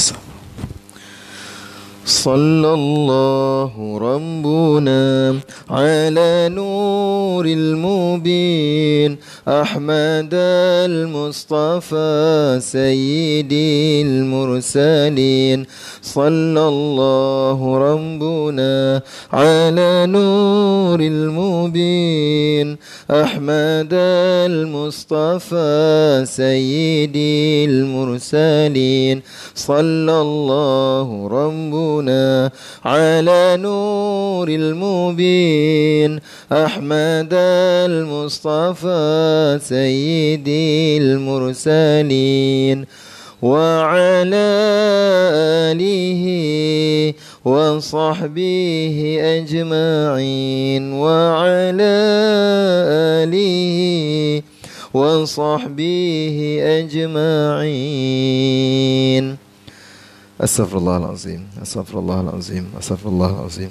Sağ صلى الله ربنا على نور المبين أحمد المصطفى سيد المرسلين صلى الله ربنا على نور المبين أحمد المصطفى سيد المرسلين صلى الله ربنا على نور المبين أحمد المصطفى سيد المرسلين وعلى آله وصحبه أجمعين وعلى آله وصحبه أجمعين أستغفر الله العظيم أستغفر الله العظيم أستغفر الله العظيم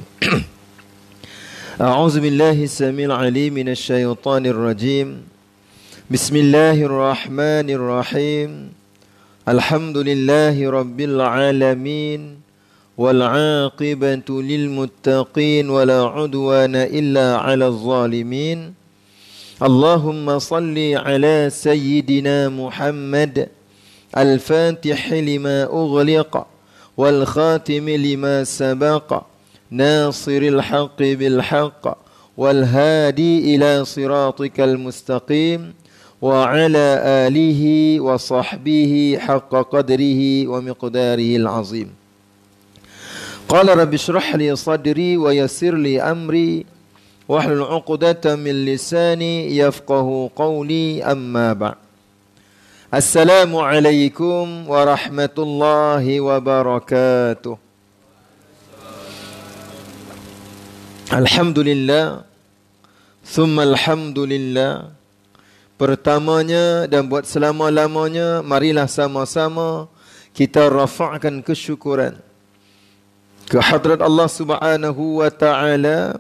أعوذ بالله السميع العليم من الشيطان الرجيم بسم الله الرحمن الرحيم الحمد لله رب العالمين والعاقبة للمتقين ولا عدوان إلا على الظالمين اللهم صل على سيدنا محمد الفاتح لما أغلق والخاتم لما سبق ناصر الحق بالحق والهادي إلى صراطك المستقيم وعلى آله وصحبه حق قدره ومقداره العظيم قال رب اشرح لي صدري ويسر لي أمري واحلل عقدة من لساني يفقه قولي أما بعد Assalamualaikum warahmatullahi wabarakatuh. Alhamdulillah. Thumma alhamdulillah. Pertamanya dan buat selama-lamanya, marilah sama-sama kita rafa'kan kesyukuran. Kehadrat Allah subhanahu wa ta'ala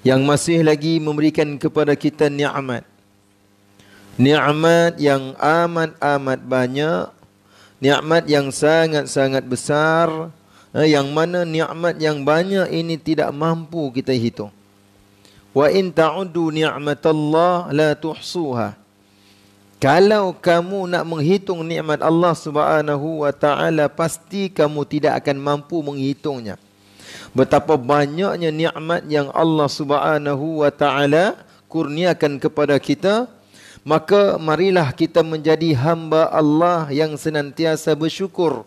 yang masih lagi memberikan kepada kita ni'mat. Ni'mat yang amat-amat banyak Ni'mat yang sangat-sangat besar eh, Yang mana ni'mat yang banyak ini tidak mampu kita hitung Wa in ta'udu ni'mat Allah la tuhsuha Kalau kamu nak menghitung ni'mat Allah subhanahu wa ta'ala Pasti kamu tidak akan mampu menghitungnya Betapa banyaknya ni'mat yang Allah subhanahu wa ta'ala Kurniakan kepada Kita Maka marilah kita menjadi hamba Allah yang senantiasa bersyukur.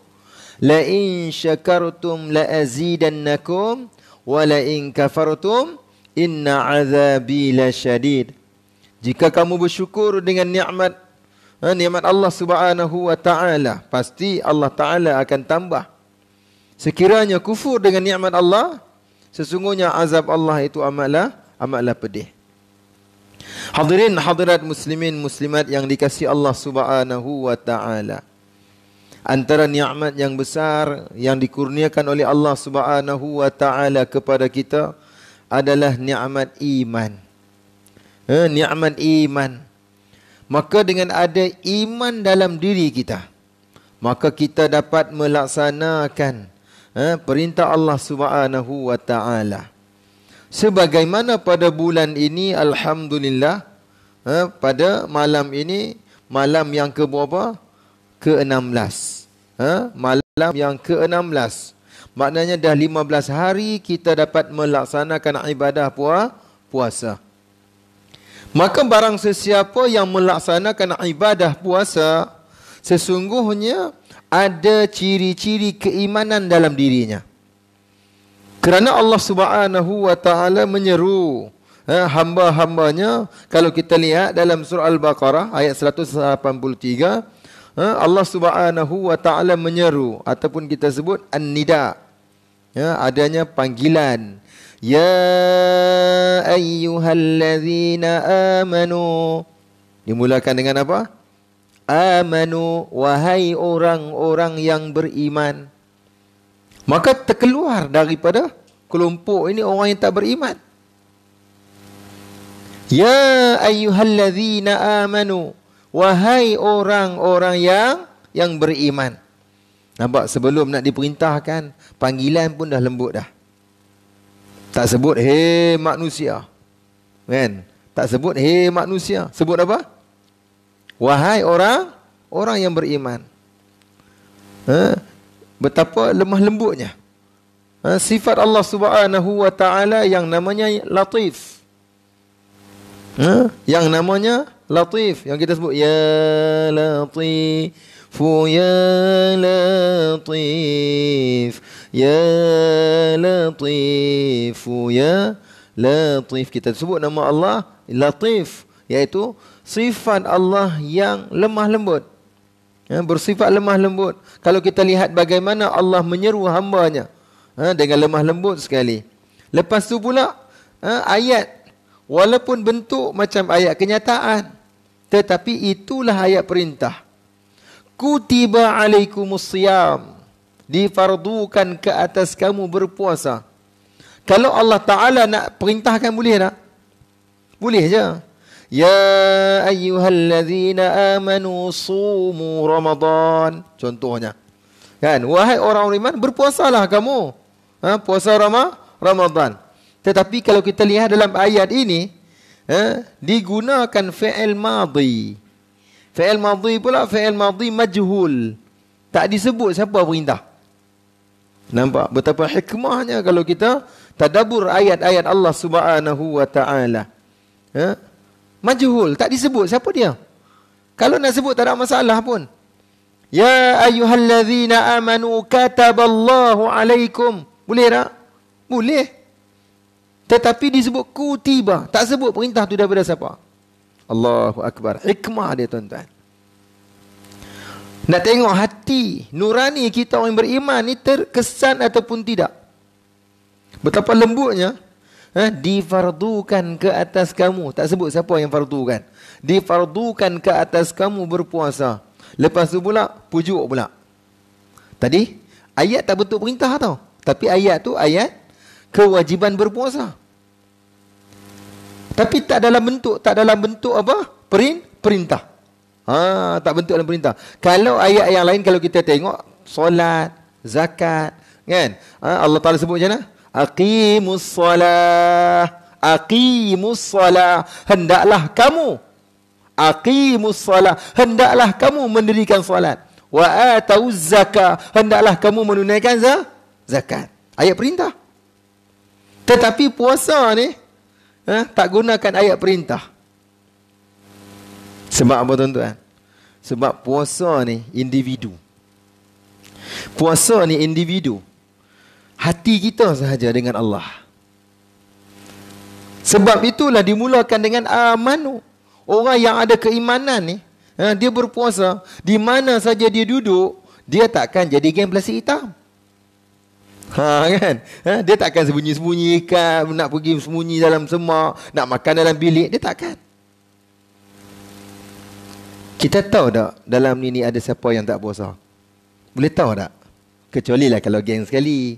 La in syakartum la azidannakum wa la in kafartum inna azabi lasyadid. Jika kamu bersyukur dengan nikmat ha, nikmat Allah Subhanahu wa taala, pasti Allah taala akan tambah. Sekiranya kufur dengan nikmat Allah, sesungguhnya azab Allah itu amatlah amatlah pedih. Hadirin hadirat muslimin muslimat yang dikasihi Allah Subhanahu wa taala. Antara nikmat yang besar yang dikurniakan oleh Allah Subhanahu wa taala kepada kita adalah nikmat iman. Ha, eh, nikmat iman. Maka dengan ada iman dalam diri kita, maka kita dapat melaksanakan ha, perintah Allah Subhanahu wa taala sebagaimana pada bulan ini alhamdulillah ha, pada malam ini malam yang ke berapa ke-16 belas, ha, malam yang ke enam belas, maknanya dah lima belas hari kita dapat melaksanakan ibadah puasa maka barang sesiapa yang melaksanakan ibadah puasa sesungguhnya ada ciri-ciri keimanan dalam dirinya kerana Allah Subhanahu wa taala menyeru eh, hamba-hambanya kalau kita lihat dalam surah al-baqarah ayat 183 eh, Allah Subhanahu wa taala menyeru ataupun kita sebut an-nida ya adanya panggilan ya ayyuhallazina amanu dimulakan dengan apa amanu wahai orang-orang yang beriman maka terkeluar daripada kelompok ini orang yang tak beriman ya ayyuhallazina amanu wahai orang-orang yang yang beriman nampak sebelum nak diperintahkan panggilan pun dah lembut dah tak sebut hei manusia kan tak sebut hei manusia sebut apa wahai orang orang yang beriman ha? betapa lemah lembutnya ha, sifat Allah Subhanahu wa taala yang namanya latif ha, yang namanya latif yang kita sebut ya latif ya latif ya latif ya latif kita sebut nama Allah latif iaitu sifat Allah yang lemah lembut ya, bersifat lemah lembut kalau kita lihat bagaimana Allah menyeru hambanya ha, dengan lemah lembut sekali lepas tu pula ha, ayat walaupun bentuk macam ayat kenyataan tetapi itulah ayat perintah kutiba alaikumus difardukan ke atas kamu berpuasa kalau Allah Ta'ala nak perintahkan boleh tak? Boleh je. يا أيها الذين آمنوا صوموا رمضان contohnya kan wahai orang iman berpuasalah kamu ha, puasa Rama, Ramadan tetapi kalau kita lihat dalam ayat ini ha, digunakan fi'il madhi fi'il madhi pula fi'il madhi majhul tak disebut siapa perintah nampak betapa hikmahnya kalau kita tadabur ayat-ayat Allah Subhanahu wa taala ha, Majhul, tak disebut siapa dia. Kalau nak sebut tak ada masalah pun. Ya ayyuhallazina amanu kataballahu alaikum. Boleh tak? Boleh. Tetapi disebut kutiba. Tak sebut perintah tu daripada siapa. Allahu Akbar. Hikmah dia tuan-tuan. Nak tengok hati nurani kita orang beriman ni terkesan ataupun tidak. Betapa lembutnya ha, difardukan ke atas kamu. Tak sebut siapa yang fardukan. Difardukan ke atas kamu berpuasa. Lepas tu pula, pujuk pula. Tadi, ayat tak betul perintah tau. Tapi ayat tu ayat kewajiban berpuasa. Tapi tak dalam bentuk, tak dalam bentuk apa? Perin, perintah. Ha, tak bentuk dalam perintah. Kalau ayat yang lain, kalau kita tengok, solat, zakat, kan? Ha, Allah Ta'ala sebut macam mana? aqimus solah aqimus solah hendaklah kamu aqimus solah hendaklah kamu mendirikan salat. wa atuz zakah hendaklah kamu menunaikan za zakat ayat perintah tetapi puasa ni eh, tak gunakan ayat perintah sebab apa tuan-tuan sebab puasa ni individu puasa ni individu hati kita sahaja dengan Allah. Sebab itulah dimulakan dengan amanu. Orang yang ada keimanan ni, ha, dia berpuasa, di mana saja dia duduk, dia takkan jadi gamblasi hitam. Ha kan? Ha, dia takkan sembunyi-sembunyi kan, nak pergi sembunyi dalam semak, nak makan dalam bilik, dia takkan. Kita tahu tak dalam ni ni ada siapa yang tak puasa? Boleh tahu tak? Kecuali lah kalau geng sekali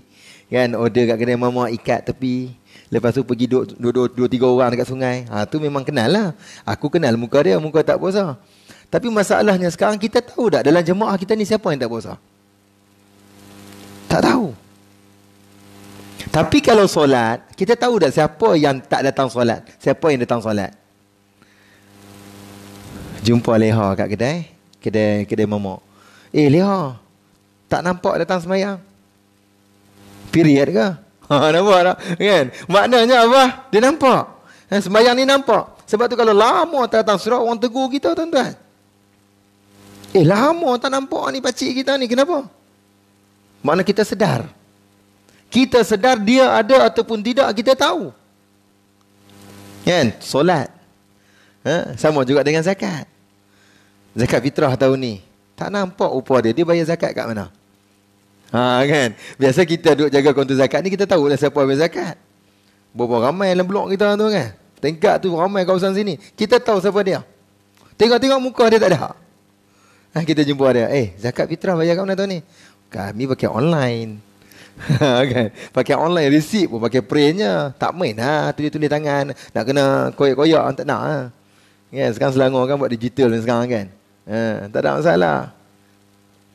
kan order kat kedai mama ikat tepi lepas tu pergi duduk dua, dua, dua tiga orang dekat sungai ha tu memang kenal lah aku kenal muka dia muka tak puasa tapi masalahnya sekarang kita tahu tak dalam jemaah kita ni siapa yang tak puasa tak tahu tapi kalau solat kita tahu dah siapa yang tak datang solat siapa yang datang solat jumpa leha kat kedai kedai kedai mama eh leha tak nampak datang semayang Period ke? Ha, nampak tak? Kan? Maknanya apa? Dia nampak. Ha, sembayang ni nampak. Sebab tu kalau lama tak datang surau, orang tegur kita tuan-tuan. Eh lama tak nampak ni pakcik kita ni. Kenapa? Makna kita sedar. Kita sedar dia ada ataupun tidak kita tahu. Kan? Solat. Ha? Sama juga dengan zakat. Zakat fitrah tahun ni. Tak nampak upah dia. Dia bayar zakat kat mana? Ha kan. Biasa kita duduk jaga kaunter zakat ni kita tahu lah siapa habis zakat. Berapa ramai dalam blok kita tu kan. Tingkat tu ramai kawasan sini. Kita tahu siapa dia. Tengok-tengok muka dia tak ada. Ha, kita jumpa dia. Eh, zakat fitrah bayar kat mana ni? Kami pakai online. Ha, kan? Pakai online receipt pun pakai printnya. Tak main lah. Ha? Tulis-tulis tangan. Nak kena koyak-koyak. Tak nak lah. Ha? Kan? Sekarang Selangor kan buat digital sekarang kan. Ha, tak ada masalah.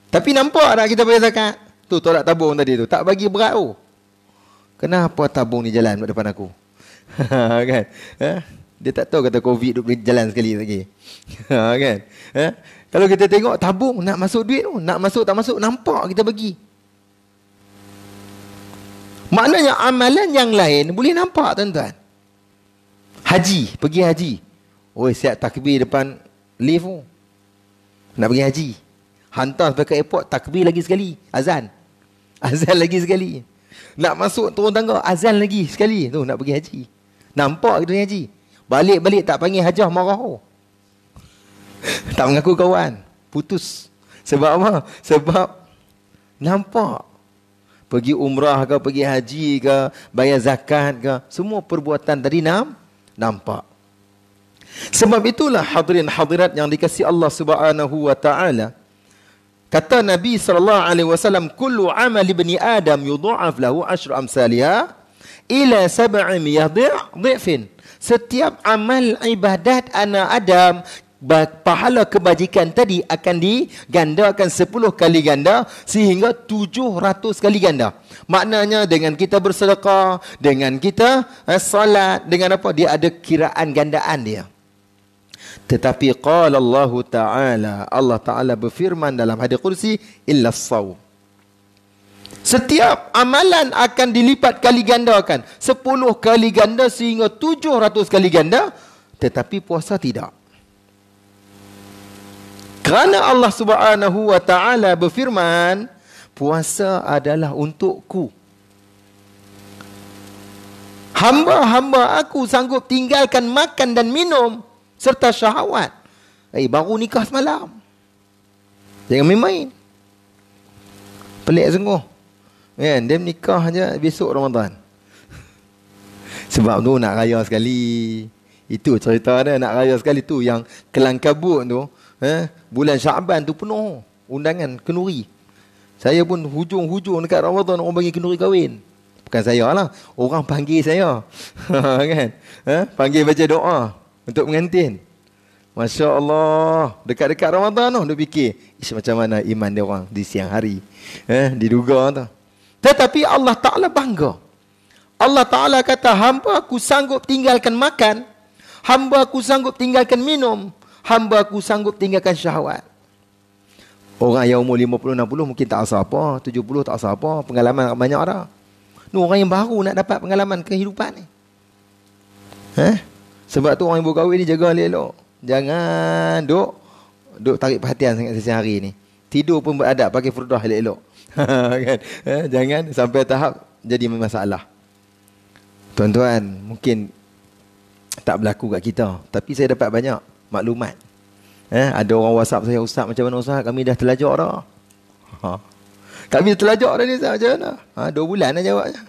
Tapi nampak dah kita bayar zakat. Tu tolak tabung tadi tu. Tak bagi berat tu. Kenapa tabung ni jalan kat depan aku? kan? Eh? Dia tak tahu kata COVID duduk jalan sekali lagi. Ha, kan? Eh? Kalau kita tengok tabung nak masuk duit tu. Nak masuk tak masuk. Nampak kita bagi. Maknanya amalan yang lain boleh nampak tuan-tuan. Haji. Pergi haji. Oi siap takbir depan lift tu. Nak pergi haji. Hantar sampai ke airport Takbir lagi sekali Azan Azan lagi sekali Nak masuk turun tangga Azan lagi sekali Tu nak pergi haji Nampak kita haji Balik-balik tak panggil hajah marah oh. Tak mengaku kawan Putus Sebab apa? Sebab Nampak Pergi umrah ke Pergi haji ke Bayar zakat ke Semua perbuatan tadi nam, Nampak sebab itulah hadirin hadirat yang dikasihi Allah Subhanahu wa taala Kata Nabi sallallahu alaihi wasallam kullu amal ibni Adam yudha'af lahu ashru amsalia ila sab'in yadh' dhifin. Setiap amal ibadat anak Adam pahala kebajikan tadi akan digandakan 10 kali ganda sehingga 700 kali ganda. Maknanya dengan kita bersedekah, dengan kita eh, salat, dengan apa dia ada kiraan gandaan dia. Tetapi qala Allah Ta'ala Allah Ta'ala berfirman dalam hadis kursi Illa sawm Setiap amalan akan dilipat kali gandakan. Sepuluh kali ganda sehingga tujuh ratus kali ganda. Tetapi puasa tidak. Kerana Allah subhanahu wa ta'ala berfirman, puasa adalah untukku. Hamba-hamba aku sanggup tinggalkan makan dan minum serta syahwat. Eh baru nikah semalam. Jangan main-main. Pelik sungguh. Kan, dia nikah je besok Ramadan. Sebab tu nak raya sekali. Itu cerita dia nak raya sekali tu yang kelang kabut tu, eh, bulan Syaban tu penuh undangan kenuri. Saya pun hujung-hujung dekat Ramadan orang bagi kenduri kahwin. Bukan saya lah. Orang panggil saya. kan? Eh? Panggil baca doa untuk pengantin. Masya Allah, dekat-dekat ramadhan tu, dia fikir, Ish, macam mana iman dia orang di siang hari. Eh, diduga tu. Tetapi Allah Ta'ala bangga. Allah Ta'ala kata, hamba aku sanggup tinggalkan makan, hamba aku sanggup tinggalkan minum, hamba aku sanggup tinggalkan syahwat. Orang yang umur 50-60 mungkin tak asal apa, 70 tak asal apa, pengalaman banyak orang. Ini orang yang baru nak dapat pengalaman kehidupan ni. Eh? Sebab tu orang ibu kahwin ni jaga elok. Jangan duk duk tarik perhatian sangat sesi hari ni. Tidur pun beradab pakai furdah elok-elok. Kan? Eh, jangan sampai tahap jadi masalah. Tuan-tuan, mungkin tak berlaku kat kita. Tapi saya dapat banyak maklumat. Eh, ada orang WhatsApp saya, Ustaz macam mana Ustaz? Kami dah terlajak dah. Ha. Kami dah terlajak dah ni Ustaz macam mana? Ha, dua bulan dah jawabnya.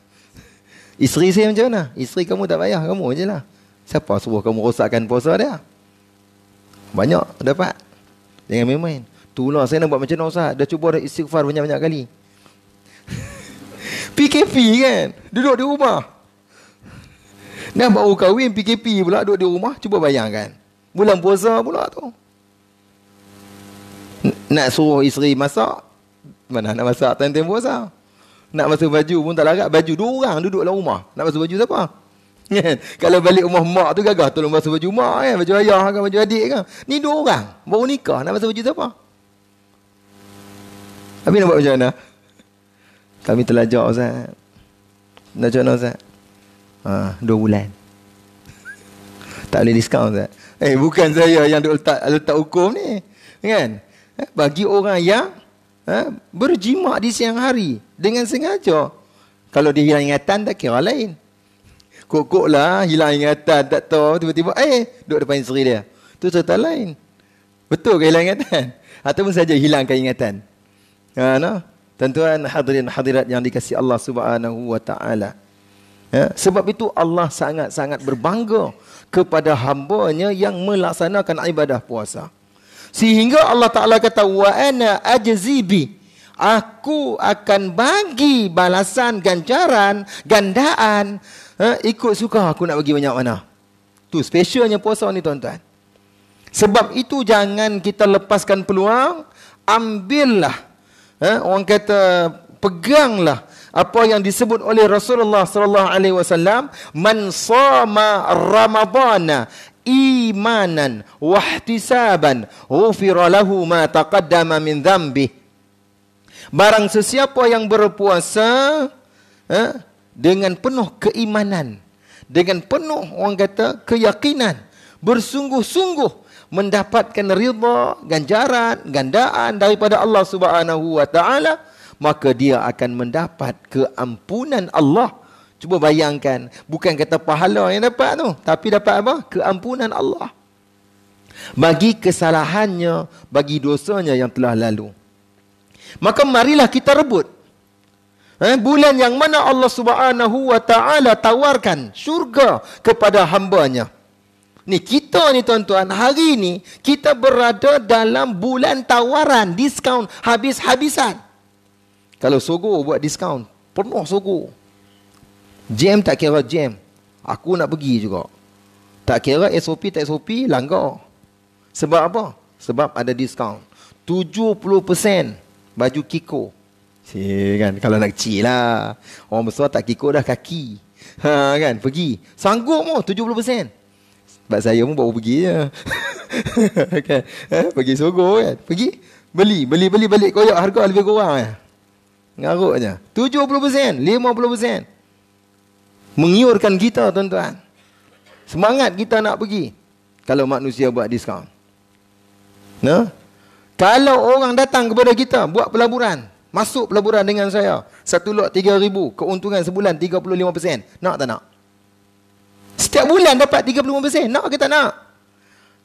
Isteri saya macam mana? Isteri kamu tak payah, kamu je lah. Siapa suruh kamu rosakkan puasa dia? Banyak dapat. Jangan main-main. Itulah saya nak buat macam mana Ustaz. Dah cuba dah istighfar banyak-banyak kali. PKP kan? Duduk di rumah. Dah baru kahwin PKP pula duduk di rumah. Cuba bayangkan. Bulan puasa pula tu. Nak suruh isteri masak. Mana nak masak tentang puasa. Nak masuk baju pun tak larat. Baju dua orang duduk dalam rumah. Nak masuk baju siapa? Apa? Kan? Kalau balik rumah mak tu gagah tolong basuh baju mak kan, baju ayah kan, baju adik kan. Ni dua orang baru nikah nak basuh baju siapa? Habis nak buat macam mana? Kami terlajak Ustaz. Nak jono Ustaz. Ah, dua bulan. tak boleh diskaun Ustaz. Eh bukan saya yang duk letak letak hukum ni. Kan? Ha, bagi orang yang eh, berjimak di siang hari dengan sengaja. Kalau dia hilang ingatan tak kira lain. Kok-kok lah Hilang ingatan Tak tahu Tiba-tiba Eh Duduk depan isteri dia tu cerita lain Betul ke hilang ingatan Ataupun saja hilang ingatan Ha no Tentuan hadirin hadirat Yang dikasihi Allah subhanahu wa ta'ala ya? Sebab itu Allah sangat-sangat berbangga Kepada hambanya Yang melaksanakan ibadah puasa Sehingga Allah Ta'ala kata Wa ana ajzibi Aku akan bagi balasan ganjaran gandaan ha, ikut suka aku nak bagi banyak mana. Tu specialnya puasa ni tuan-tuan. Sebab itu jangan kita lepaskan peluang, ambillah. Ha, orang kata peganglah apa yang disebut oleh Rasulullah sallallahu alaihi wasallam man sama ramadan imanan wahtisaban ghufira lahu ma taqaddama min dhanbi barang sesiapa yang berpuasa eh, dengan penuh keimanan dengan penuh orang kata keyakinan bersungguh-sungguh mendapatkan rida ganjaran gandaan daripada Allah Subhanahu wa taala maka dia akan mendapat keampunan Allah cuba bayangkan bukan kata pahala yang dapat tu tapi dapat apa keampunan Allah bagi kesalahannya bagi dosanya yang telah lalu maka marilah kita rebut Eh, bulan yang mana Allah Subhanahu wa taala tawarkan syurga kepada hamba-Nya. Ni kita ni tuan-tuan, hari ni kita berada dalam bulan tawaran diskaun habis-habisan. Kalau sogo buat diskaun, penuh sogo. Jam tak kira jam. Aku nak pergi juga. Tak kira SOP tak SOP, langgar. Sebab apa? Sebab ada diskaun. 70% baju Kiko. Si, kan kalau nak kecil lah. Orang besar tak kikuk dah kaki. Ha kan pergi. Sanggup mu 70%. Sebab saya pun bawa pergi je. kan. Ha, pergi sogo kan. Pergi beli beli beli balik koyak harga lebih kurang ya. Ngaruk aja. 70%, 50%. Mengiurkan kita tuan-tuan. Semangat kita nak pergi. Kalau manusia buat diskaun. Nah. Kalau orang datang kepada kita buat pelaburan, Masuk pelaburan dengan saya. Satu lot tiga ribu. Keuntungan sebulan tiga puluh lima persen. Nak tak nak? Setiap bulan dapat tiga puluh lima persen. Nak ke tak nak?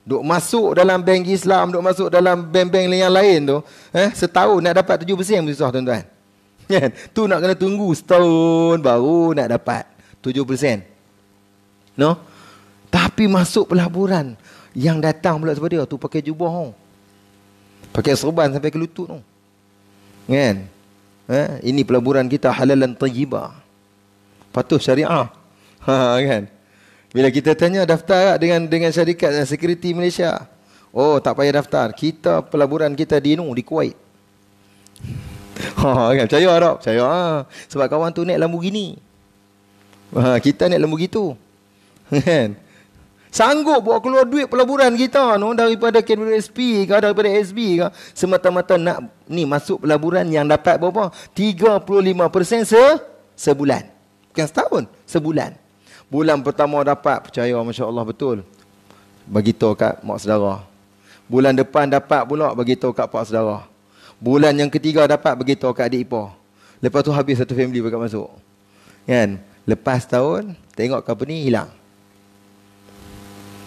Duk masuk dalam bank Islam. Duk masuk dalam bank-bank yang lain tu. Eh, setahun nak dapat tujuh persen. Susah tuan-tuan. Kan? tu nak kena tunggu setahun baru nak dapat tujuh 7%. No? Tapi masuk pelaburan yang datang pula seperti dia tu pakai jubah tu. Pakai serban sampai ke lutut tu. No? Kan? Ha? Ini pelaburan kita halalan tayyibah. Patuh syariah. Ha, kan? Bila kita tanya daftar tak lah dengan dengan syarikat dan sekuriti Malaysia? Oh, tak payah daftar. Kita pelaburan kita di Nu, di Kuwait. Ha, kan? caya Arab. Percaya. Ha. Sebab kawan tu naik Lamborghini. Ha, kita naik Lamborghini tu. Kan? Sanggup buat keluar duit pelaburan kita no, daripada KWSP ke daripada SB ke semata-mata nak ni masuk pelaburan yang dapat berapa? 35% se sebulan. Bukan setahun, sebulan. Bulan pertama dapat percaya masya-Allah betul. Bagi tahu kat mak saudara. Bulan depan dapat pula bagi tahu kat pak saudara. Bulan yang ketiga dapat bagi tahu kat adik ipar. Lepas tu habis satu family dekat masuk. Kan? Lepas tahun tengok company hilang.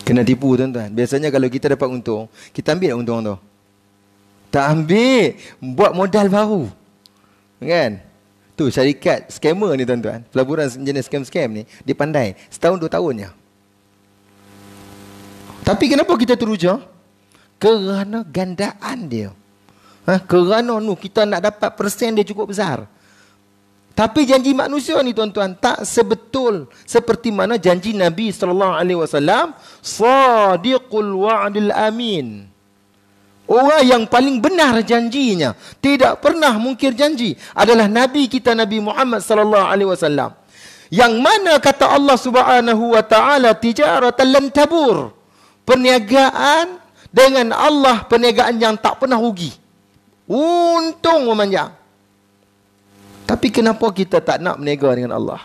Kena tipu tuan-tuan. Biasanya kalau kita dapat untung, kita ambil lah untung tu. Tak ambil. Buat modal baru. Kan? Tu syarikat scammer ni tuan-tuan. Pelaburan jenis scam-scam ni. Dia pandai. Setahun dua tahunnya. Tapi kenapa kita teruja? Kerana gandaan dia. Ha? Kerana nu, kita nak dapat persen dia cukup besar. Tapi janji manusia ni tuan-tuan tak sebetul seperti mana janji Nabi sallallahu alaihi wasallam sadiqul wa'dil amin. Orang yang paling benar janjinya, tidak pernah mungkir janji adalah Nabi kita Nabi Muhammad sallallahu alaihi wasallam. Yang mana kata Allah Subhanahu wa taala tijaratan lan tabur. Perniagaan dengan Allah perniagaan yang tak pernah rugi. Untung memanjang. Tapi kenapa kita tak nak menega dengan Allah?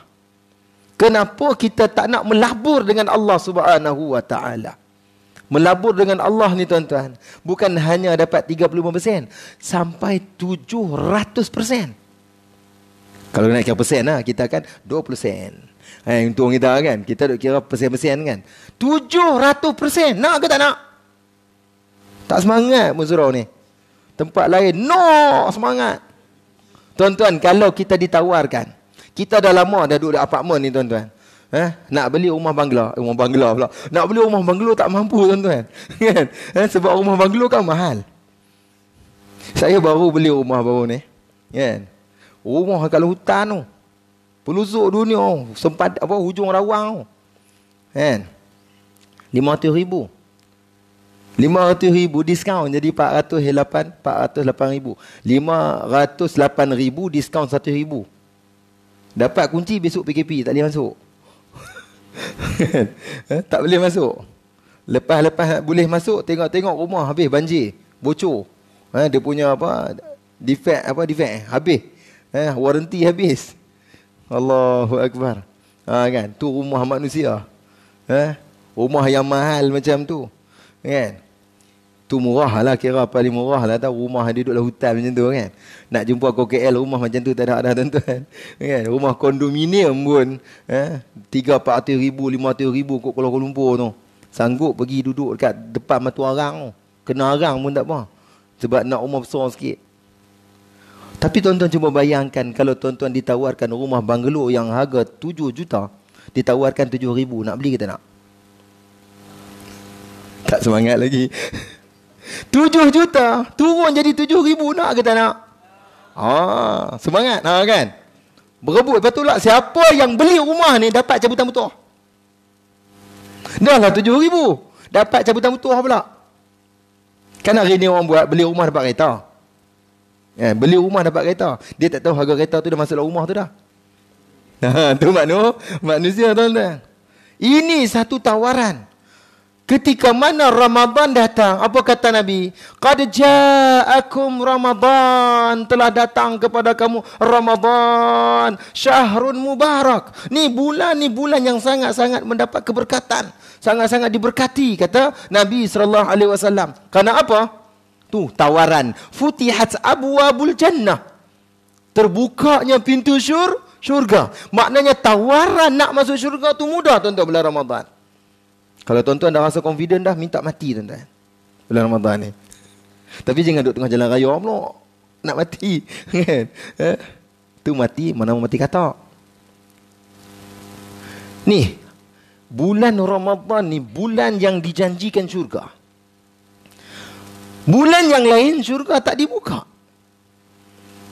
Kenapa kita tak nak melabur dengan Allah Subhanahu wa taala? Melabur dengan Allah ni tuan-tuan, bukan hanya dapat 35%, sampai 700%. Kalau nak kira persen lah, kita akan 20%. Hai, eh, untung kita kan, kita duk kira persen-persen kan. 700%, nak ke tak nak? Tak semangat Muzrah ni. Tempat lain, no semangat. Tuan-tuan, kalau kita ditawarkan, kita dah lama dah duduk di apartmen ni tuan-tuan. Eh, nak beli rumah bangla, eh, rumah bangla pula. Nak beli rumah bangla tak mampu tuan-tuan. Kan? eh, sebab rumah bangla kan mahal. Saya baru beli rumah baru ni. Kan? Rumah kat hutan tu. Pelusuk dunia tu. Sempat apa, hujung rawang tu. Kan? ribu discount jadi 408 ribu. 508 ribu discount 1 ribu. Dapat kunci besok PKP tak boleh masuk. Eh, tak boleh masuk. Lepas-lepas boleh masuk tengok-tengok rumah habis banjir, bocor. Ha, dia punya apa defect apa defect habis. Ha, warranty habis. Allahu akbar. Ha, kan, tu rumah manusia. Ha, rumah yang mahal macam tu. Kan? Ha, tu murah lah kira paling murah lah Tahu rumah dia duduklah hutan macam tu kan nak jumpa KKL rumah macam tu tak ada dah tuan kan rumah kondominium pun eh 3 400 ribu 500 ribu kat Kuala Lumpur tu sanggup pergi duduk dekat depan matu arang tu kena arang pun tak apa sebab nak rumah besar sikit tapi tuan-tuan cuba bayangkan kalau tuan-tuan ditawarkan rumah banglo yang harga 7 juta ditawarkan 7 ribu nak beli kita nak tak semangat lagi 7 juta turun jadi 7 ribu nak ke tak nak? Ah, semangat ha, kan? Berebut lepas tu lah siapa yang beli rumah ni dapat cabutan mutuah. Dah lah 7 ribu. Dapat cabutan mutuah pula. Kan hari ni orang buat beli rumah dapat kereta. Eh, beli rumah dapat kereta. Dia tak tahu harga kereta tu dah masuk rumah tu dah. Ha, tu manusia, manusia tuan-tuan. Ini satu tawaran. Ketika mana Ramadan datang, apa kata Nabi? Qad ja'akum Ramadan, telah datang kepada kamu Ramadan, syahrun mubarak. Ni bulan ni bulan yang sangat-sangat mendapat keberkatan, sangat-sangat diberkati kata Nabi sallallahu alaihi wasallam. Karena apa? Tu tawaran, futihat abwabul jannah. Terbukanya pintu syur, syurga. Maknanya tawaran nak masuk syurga tu mudah tuan-tuan bulan Ramadan. Kalau tuan-tuan dah rasa confident dah, minta mati tuan-tuan. Bulan Ramadhan ni. Tapi jangan duduk tengah jalan raya pula. Nak mati. Kan? Eh? tu mati, mana mau mati kata. Ni, bulan Ramadhan ni bulan yang dijanjikan syurga. Bulan yang lain syurga tak dibuka.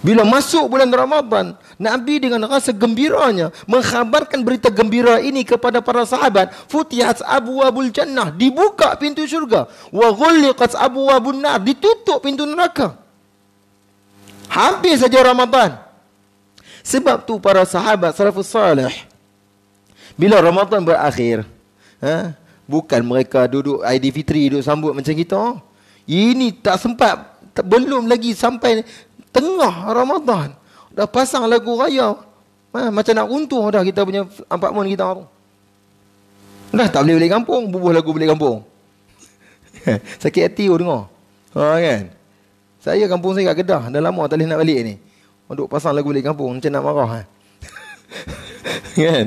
Bila masuk bulan Ramadhan, Nabi dengan rasa gembiranya mengkhabarkan berita gembira ini kepada para sahabat, futihat abwabul jannah, dibuka pintu syurga, wa Abu abwabun nar, ditutup pintu neraka. Hampir saja Ramadhan, Sebab tu para sahabat salafus salih bila Ramadhan berakhir, ha, bukan mereka duduk fitri duduk sambut macam kita. Ini tak sempat belum lagi sampai tengah Ramadan dah pasang lagu raya ha, macam nak runtuh dah kita punya apartment kita tu dah tak boleh balik kampung bubuh lagu balik kampung sakit hati pun dengar ha, kan saya kampung saya kat Kedah dah lama tak boleh nak balik ni duduk pasang lagu balik kampung macam nak marah ha? kan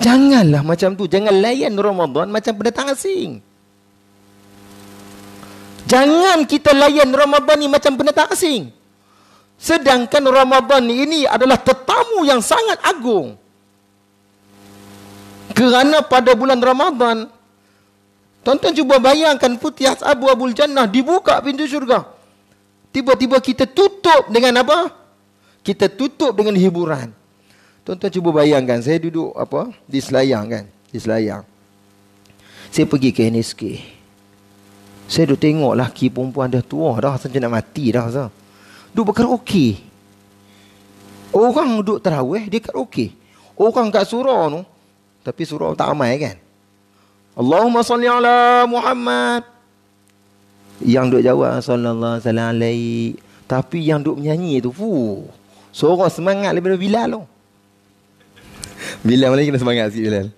janganlah macam tu jangan layan Ramadan macam pendatang asing Jangan kita layan Ramadan ni macam pendatang asing. Sedangkan Ramadan ini adalah tetamu yang sangat agung. Kerana pada bulan Ramadan, tonton cuba bayangkan putih Abu Abul Jannah dibuka pintu syurga. Tiba-tiba kita tutup dengan apa? Kita tutup dengan hiburan. Tonton cuba bayangkan, saya duduk apa di selayang kan? Di selayang. Saya pergi ke NSK. Saya duk tengok laki perempuan dia tua dah. Saya nak mati dah. Saya. Duk berkaraoke. Orang duduk terawih, dia karaoke. Orang kat surau tu. Tapi surau tak ramai kan? Allahumma salli ala Muhammad. Yang duduk jawab sallallahu alaihi. Tapi yang duduk menyanyi tu, fuh. Suara semangat lebih dari Bilal tu. Bilal lagi kena semangat sikit Bilal.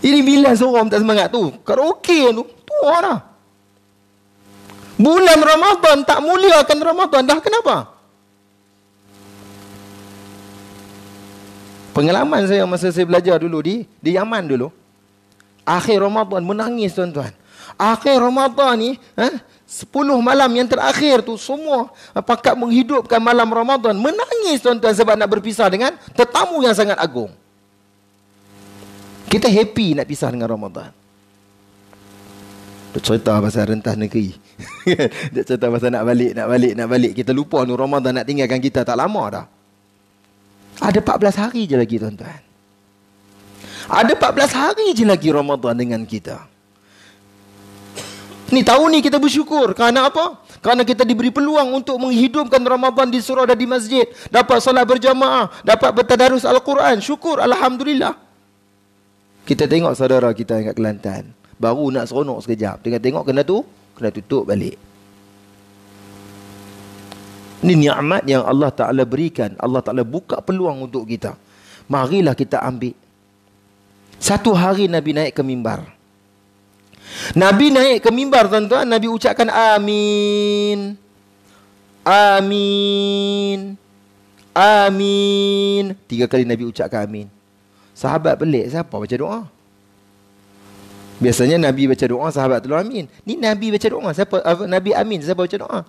Ini bila suara minta semangat tu. Karaoke tu ora. Bulan Ramadan tak muliakan Ramadan dah kenapa? Pengalaman saya masa saya belajar dulu di di Yaman dulu. Akhir Ramadan menangis tuan-tuan. Akhir Ramadan ni, ha? eh, 10 malam yang terakhir tu semua pakat menghidupkan malam Ramadan menangis tuan-tuan sebab nak berpisah dengan tetamu yang sangat agung. Kita happy nak pisah dengan Ramadan. Dia cerita pasal rentas negeri. dia cerita pasal nak balik, nak balik, nak balik. Kita lupa ni Ramadan nak tinggalkan kita tak lama dah. Ada 14 hari je lagi tuan-tuan. Ada 14 hari je lagi Ramadan dengan kita. Ni tahun ni kita bersyukur. Kerana apa? Kerana kita diberi peluang untuk menghidupkan Ramadan di surau dan di masjid. Dapat solat berjamaah. Dapat bertadarus Al-Quran. Syukur. Alhamdulillah. Kita tengok saudara kita yang kat Kelantan baru nak seronok sekejap. Tengok-tengok kena tu, kena tutup balik. Ini ni'mat yang Allah Ta'ala berikan. Allah Ta'ala buka peluang untuk kita. Marilah kita ambil. Satu hari Nabi naik ke mimbar. Nabi naik ke mimbar tuan-tuan. Nabi ucapkan amin. Amin. Amin. Tiga kali Nabi ucapkan amin. Sahabat pelik siapa baca doa? Biasanya Nabi baca doa sahabat telah amin. Ni Nabi baca doa siapa Nabi amin siapa baca doa.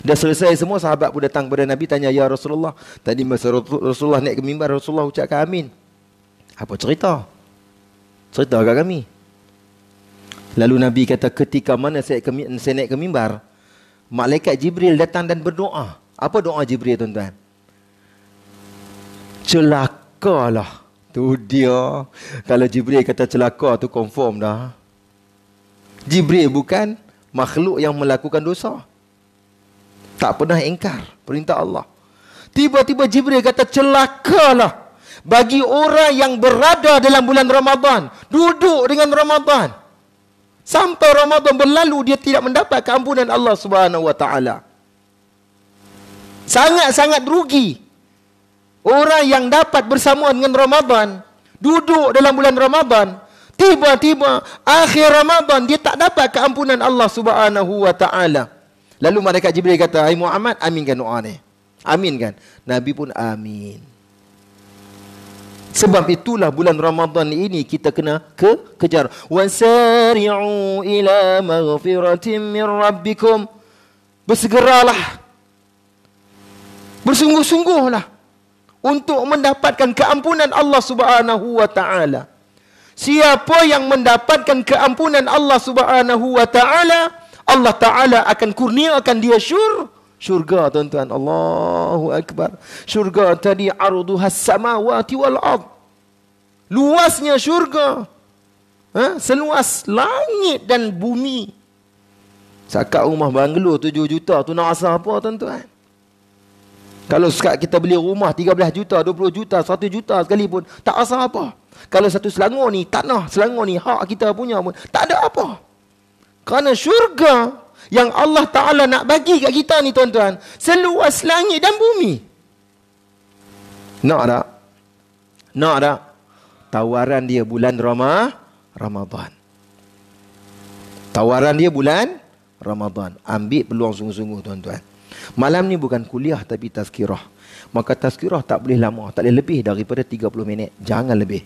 Dah selesai semua sahabat pun datang kepada Nabi tanya ya Rasulullah. Tadi masa Rasulullah naik ke mimbar Rasulullah ucapkan amin. Apa cerita? Cerita agak kami. Lalu Nabi kata ketika mana saya, ke, saya naik ke mimbar malaikat Jibril datang dan berdoa. Apa doa Jibril tuan-tuan? Celakalah -tuan? Tu dia kalau Jibril kata celaka tu confirm dah. Jibril bukan makhluk yang melakukan dosa. Tak pernah ingkar perintah Allah. Tiba-tiba Jibril kata celakalah bagi orang yang berada dalam bulan Ramadan, duduk dengan Ramadan. Sampai Ramadan berlalu dia tidak mendapat keampunan Allah Subhanahu wa taala. Sangat-sangat rugi Orang yang dapat bersamaan dengan Ramadan, duduk dalam bulan Ramadan, tiba-tiba akhir Ramadan dia tak dapat keampunan Allah Subhanahu wa taala. Lalu malaikat Jibril kata, "Hai Muhammad, aminkan doa ni." Aminkan. Nabi pun amin. Sebab itulah bulan Ramadan ini kita kena ke kejar. Wasari'u ila maghfiratin min rabbikum. Bersegeralah. Bersungguh-sungguhlah untuk mendapatkan keampunan Allah Subhanahu wa taala. Siapa yang mendapatkan keampunan Allah Subhanahu wa taala, Allah taala akan kurniakan dia syur syurga tuan-tuan. Allahu akbar. Syurga tadi arduha samawati wal ard. Luasnya syurga. Ha? Seluas langit dan bumi. Sakat rumah banglo 7 juta tu nak asal apa tuan-tuan? Kalau sekat kita beli rumah 13 juta, 20 juta, 100 juta sekali pun tak rasa apa. Kalau satu selangor ni, tanah selangor ni, hak kita punya pun, tak ada apa. Kerana syurga yang Allah Ta'ala nak bagi kat kita ni tuan-tuan, seluas langit dan bumi. Nak tak? Nak tak? Tawaran dia bulan Ramah, Ramadhan. Tawaran dia bulan Ramadhan. Ambil peluang sungguh-sungguh tuan-tuan. Malam ni bukan kuliah tapi tazkirah. Maka tazkirah tak boleh lama, tak boleh lebih daripada 30 minit. Jangan lebih.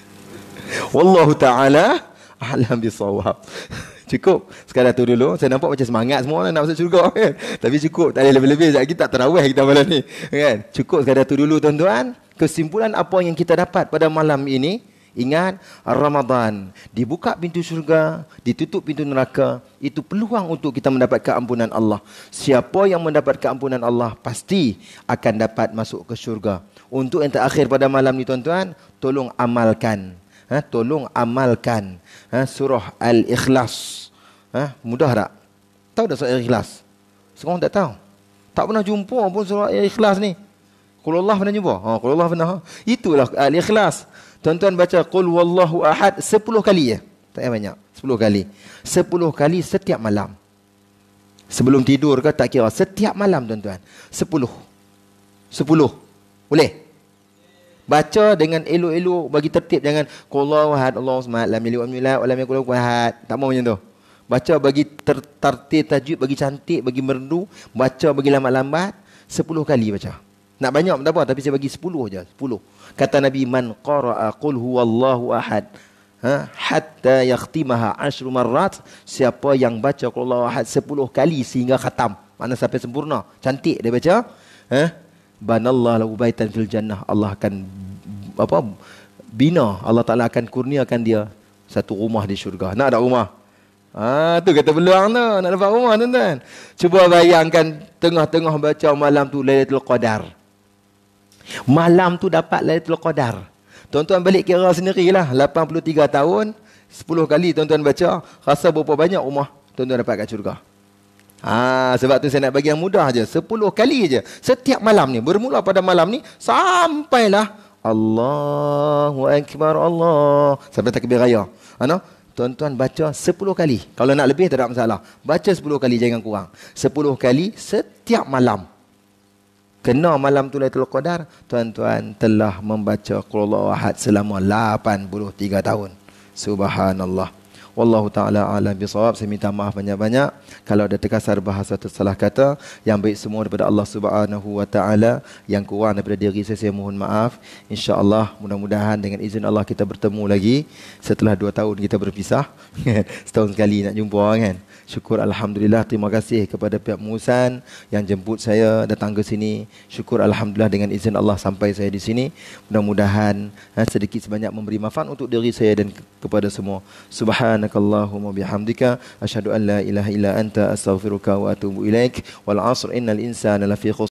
Wallahu ta'ala alam bisawab. cukup. Sekarang tu dulu. Saya nampak macam semangat semua lah nak masuk syurga kan. Tapi cukup. Tak ada lebih-lebih. Sekejap kita tak terawih kita malam ni. Kan? Cukup sekarang tu dulu tuan-tuan. Kesimpulan apa yang kita dapat pada malam ini. Ingat Ramadan dibuka pintu syurga, ditutup pintu neraka. Itu peluang untuk kita mendapat keampunan Allah. Siapa yang mendapat keampunan Allah pasti akan dapat masuk ke syurga. Untuk yang terakhir pada malam ni tuan-tuan, tolong amalkan. Ha, tolong amalkan ha, surah Al-Ikhlas. Ha, mudah tak? Tahu tak surah Al-Ikhlas? Sekarang tak tahu. Tak pernah jumpa pun surah Al-Ikhlas ni. Kalau Allah pernah jumpa. Ha, kalau Allah pernah. Itulah Al-Ikhlas. Tuan-tuan baca Qul wallahu ahad Sepuluh kali ya Tak payah banyak Sepuluh kali Sepuluh kali setiap malam Sebelum tidur ke tak kira Setiap malam tuan-tuan Sepuluh Sepuluh Boleh? Baca dengan elok-elok Bagi tertib Jangan Qul wallahu ahad Allahu smad Lam yili wa mila Wa lam yakulahu ahad Tak mau macam tu Baca bagi tertib tajwid Bagi cantik Bagi merdu Baca bagi lambat-lambat Sepuluh kali baca nak banyak tak apa tapi saya bagi 10 je, 10. Kata Nabi man qara'a qul huwallahu ahad. Ha? Hatta yakhtimaha ashru marrat Siapa yang baca Qul Allah Ahad Sepuluh kali sehingga khatam Mana sampai sempurna Cantik dia baca ha? Banallah lahu baitan fil jannah Allah akan apa Bina Allah Ta'ala akan kurniakan dia Satu rumah di syurga Nak ada rumah Ha, tu kata peluang tu Nak dapat rumah tuan-tuan Cuba bayangkan Tengah-tengah baca malam tu Lailatul Qadar Malam tu dapat Lailatul Qadar. Tuan-tuan balik kira lah. 83 tahun 10 kali tuan-tuan baca rasa berapa banyak rumah tuan-tuan dapat kat syurga. Ha, sebab tu saya nak bagi yang mudah je 10 kali je Setiap malam ni Bermula pada malam ni Sampailah Allahu Akbar Allah Sampai takbir raya Ano? Tuan-tuan baca 10 kali Kalau nak lebih tak ada masalah Baca 10 kali jangan kurang 10 kali setiap malam kena malam tu Lailatul Qadar, tuan-tuan telah membaca Qul Allahu Ahad selama 83 tahun. Subhanallah. Wallahu ta'ala alam bisawab. Saya minta maaf banyak-banyak. Kalau ada terkasar bahasa tersalah kata. Yang baik semua daripada Allah subhanahu wa ta'ala. Yang kurang daripada diri saya, saya mohon maaf. InsyaAllah mudah-mudahan dengan izin Allah kita bertemu lagi. Setelah dua tahun kita berpisah. Setahun sekali nak jumpa kan. Syukur Alhamdulillah Terima kasih kepada pihak pengurusan Yang jemput saya datang ke sini Syukur Alhamdulillah dengan izin Allah sampai saya di sini Mudah-mudahan eh, sedikit sebanyak memberi manfaat untuk diri saya dan ke- kepada semua Subhanakallahumma bihamdika Asyadu an la ilaha illa anta astaghfiruka wa atubu ilaik Wal asr innal insana lafi khusus